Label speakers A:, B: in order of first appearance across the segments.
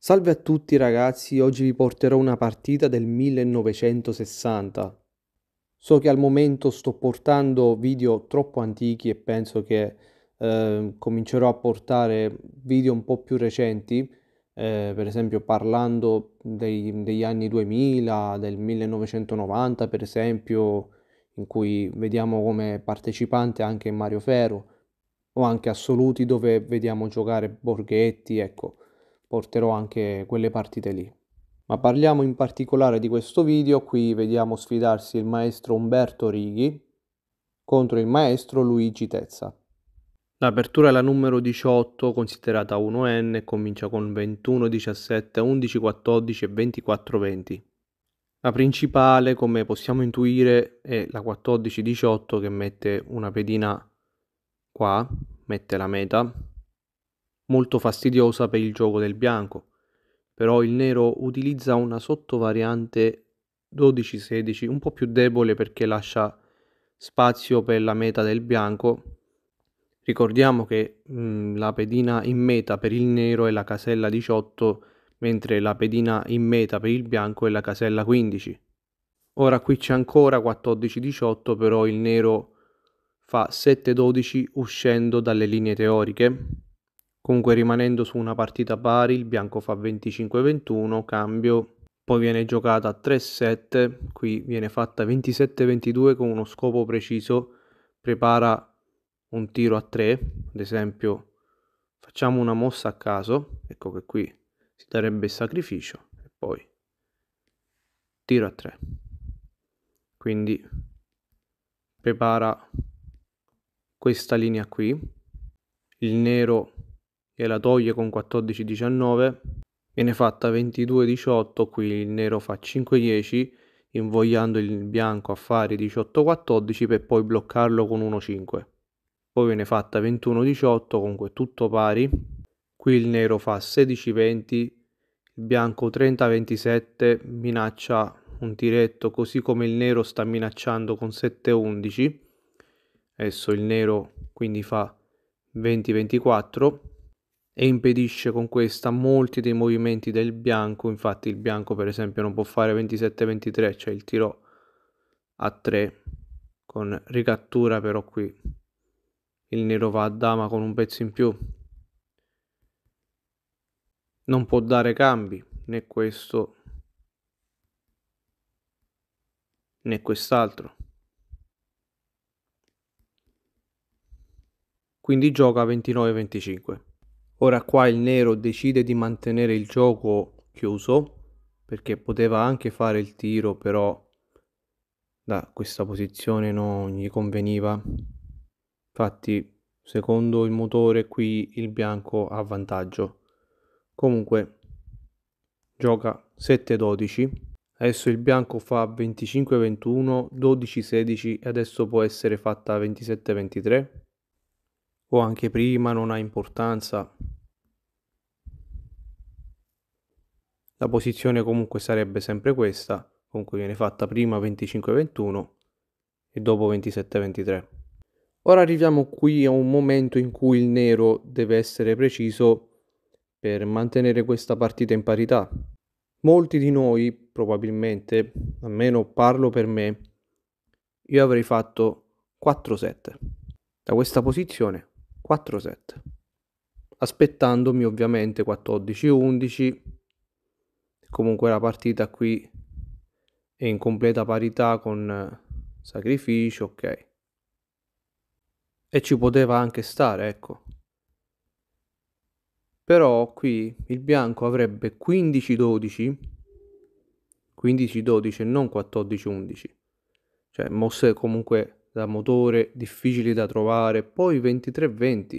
A: Salve a tutti ragazzi, oggi vi porterò una partita del 1960. So che al momento sto portando video troppo antichi e penso che eh, comincerò a portare video un po' più recenti, eh, per esempio parlando dei, degli anni 2000, del 1990 per esempio, in cui vediamo come partecipante anche Mario Ferro, o anche assoluti dove vediamo giocare Borghetti, ecco porterò anche quelle partite lì. Ma parliamo in particolare di questo video, qui vediamo sfidarsi il maestro Umberto Righi contro il maestro Luigi Tezza. L'apertura è la numero 18, considerata 1N, e comincia con 21, 17, 11, 14 e 24, 20. La principale, come possiamo intuire, è la 14-18 che mette una pedina qua, mette la meta, molto fastidiosa per il gioco del bianco, però il nero utilizza una sottovariante 12-16 un po' più debole perché lascia spazio per la meta del bianco. Ricordiamo che mh, la pedina in meta per il nero è la casella 18, mentre la pedina in meta per il bianco è la casella 15. Ora qui c'è ancora 14-18, però il nero fa 7-12 uscendo dalle linee teoriche Comunque rimanendo su una partita pari, il bianco fa 25-21, cambio, poi viene giocata a 3-7, qui viene fatta 27-22 con uno scopo preciso, prepara un tiro a 3, ad esempio facciamo una mossa a caso, ecco che qui si darebbe il sacrificio e poi tiro a 3. Quindi prepara questa linea qui, il nero e la toglie con 14-19, viene fatta 22-18, qui il nero fa 5-10, invogliando il bianco a fare 18-14 per poi bloccarlo con 1-5. Poi viene fatta 21-18, comunque tutto pari. Qui il nero fa 16-20, il bianco 30-27, minaccia un tiretto così come il nero sta minacciando con 7-11. Adesso il nero quindi fa 20-24 e impedisce con questa molti dei movimenti del bianco, infatti il bianco per esempio non può fare 27-23, cioè il tiro a 3 con ricattura però qui il nero va a dama con un pezzo in più. Non può dare cambi né questo né quest'altro. Quindi gioca 29-25. Ora qua il nero decide di mantenere il gioco chiuso perché poteva anche fare il tiro però da questa posizione non gli conveniva. Infatti secondo il motore qui il bianco ha vantaggio. Comunque gioca 7-12. Adesso il bianco fa 25-21, 12-16 e adesso può essere fatta 27-23 o anche prima non ha importanza. La posizione comunque sarebbe sempre questa, comunque viene fatta prima 25-21 e dopo 27-23. Ora arriviamo qui a un momento in cui il nero deve essere preciso per mantenere questa partita in parità. Molti di noi, probabilmente, almeno parlo per me, io avrei fatto 4-7. Da questa posizione 4 set. Aspettandomi ovviamente 14-11, comunque la partita qui è in completa parità con eh, sacrificio, ok. E ci poteva anche stare, ecco. Però qui il bianco avrebbe 15-12, 15-12 e non 14-11. Cioè mosse comunque da motore difficili da trovare, poi 2320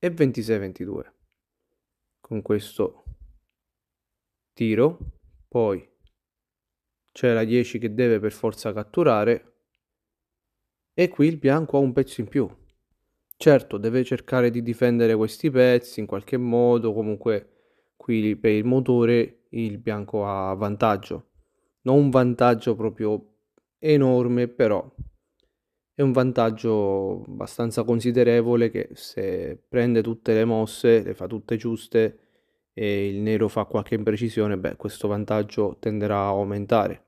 A: e 2622. Con questo tiro, poi c'è la 10 che deve per forza catturare e qui il bianco ha un pezzo in più. Certo, deve cercare di difendere questi pezzi in qualche modo, comunque qui per il motore il bianco ha vantaggio. Non un vantaggio proprio enorme, però è un vantaggio abbastanza considerevole che se prende tutte le mosse, le fa tutte giuste e il nero fa qualche imprecisione, beh, questo vantaggio tenderà a aumentare.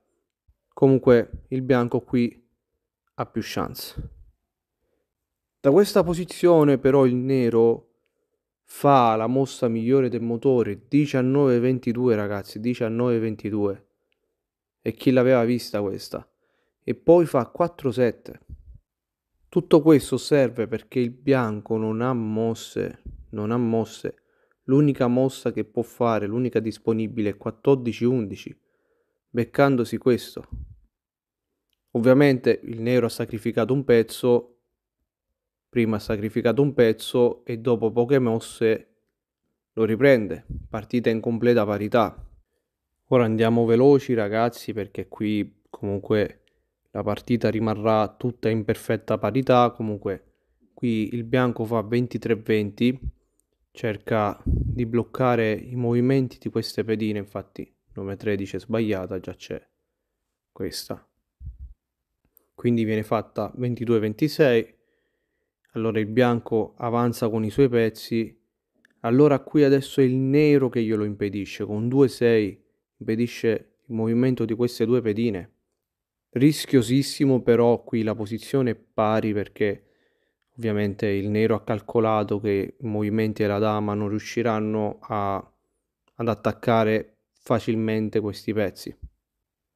A: Comunque il bianco qui ha più chance. Da questa posizione però il nero fa la mossa migliore del motore 19-22 ragazzi 19-22 e chi l'aveva vista questa e poi fa 4-7 tutto questo serve perché il bianco non ha mosse, non ha mosse. L'unica mossa che può fare, l'unica disponibile è 14-11, beccandosi questo. Ovviamente il nero ha sacrificato un pezzo, prima ha sacrificato un pezzo e dopo poche mosse lo riprende. Partita in completa parità. Ora andiamo veloci ragazzi perché qui comunque la partita rimarrà tutta in perfetta parità. Comunque qui il bianco fa 23-20, cerca di bloccare i movimenti di queste pedine, infatti 9-13 è sbagliata, già c'è questa. Quindi viene fatta 22-26, allora il bianco avanza con i suoi pezzi, allora qui adesso è il nero che glielo impedisce, con 2-6 impedisce il movimento di queste due pedine Rischiosissimo però qui la posizione è pari perché ovviamente il nero ha calcolato che i movimenti della dama non riusciranno a, ad attaccare facilmente questi pezzi.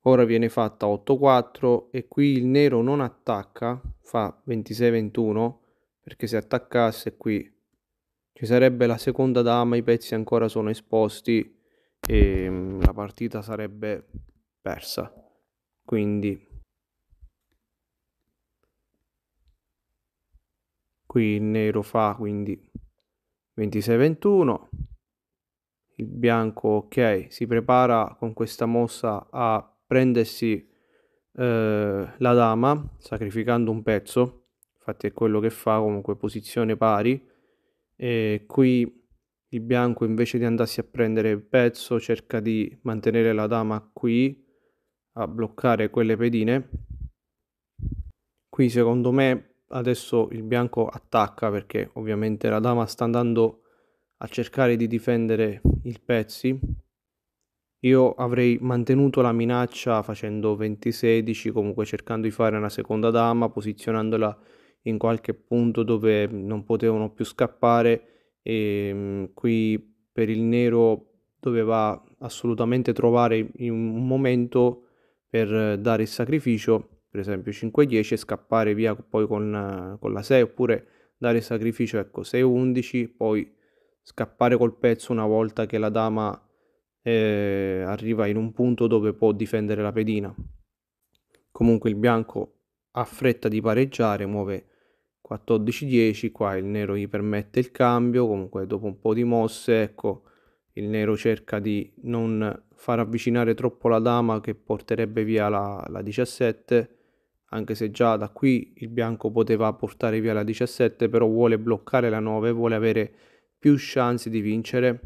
A: Ora viene fatta 8-4 e qui il nero non attacca, fa 26-21 perché se attaccasse qui ci sarebbe la seconda dama, i pezzi ancora sono esposti e mm, la partita sarebbe persa quindi qui il nero fa quindi 26 21 il bianco ok si prepara con questa mossa a prendersi eh, la dama sacrificando un pezzo infatti è quello che fa comunque posizione pari e qui il bianco invece di andarsi a prendere il pezzo cerca di mantenere la dama qui a bloccare quelle pedine qui secondo me adesso il bianco attacca perché ovviamente la dama sta andando a cercare di difendere il pezzi io avrei mantenuto la minaccia facendo 20-16 comunque cercando di fare una seconda dama posizionandola in qualche punto dove non potevano più scappare e ehm, qui per il nero doveva assolutamente trovare in un momento per eh, dare il sacrificio, per esempio 5-10 e scappare via poi con, eh, con la 6 oppure dare il sacrificio ecco 6-11 poi scappare col pezzo una volta che la dama eh, arriva in un punto dove può difendere la pedina. Comunque il bianco ha fretta di pareggiare, muove 14-10, qua il nero gli permette il cambio, comunque dopo un po' di mosse, ecco, il nero cerca di non far avvicinare troppo la dama che porterebbe via la, la 17 anche se già da qui il bianco poteva portare via la 17 però vuole bloccare la 9 vuole avere più chance di vincere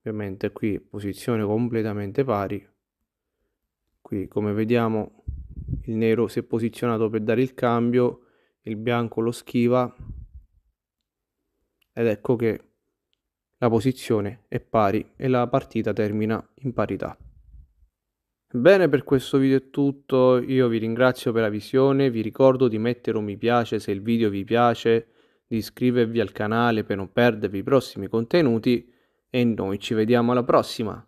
A: ovviamente qui posizione completamente pari qui come vediamo il nero si è posizionato per dare il cambio il bianco lo schiva ed ecco che la posizione è pari e la partita termina in parità. Bene, per questo video è tutto, io vi ringrazio per la visione, vi ricordo di mettere un mi piace se il video vi piace, di iscrivervi al canale per non perdervi i prossimi contenuti e noi ci vediamo alla prossima!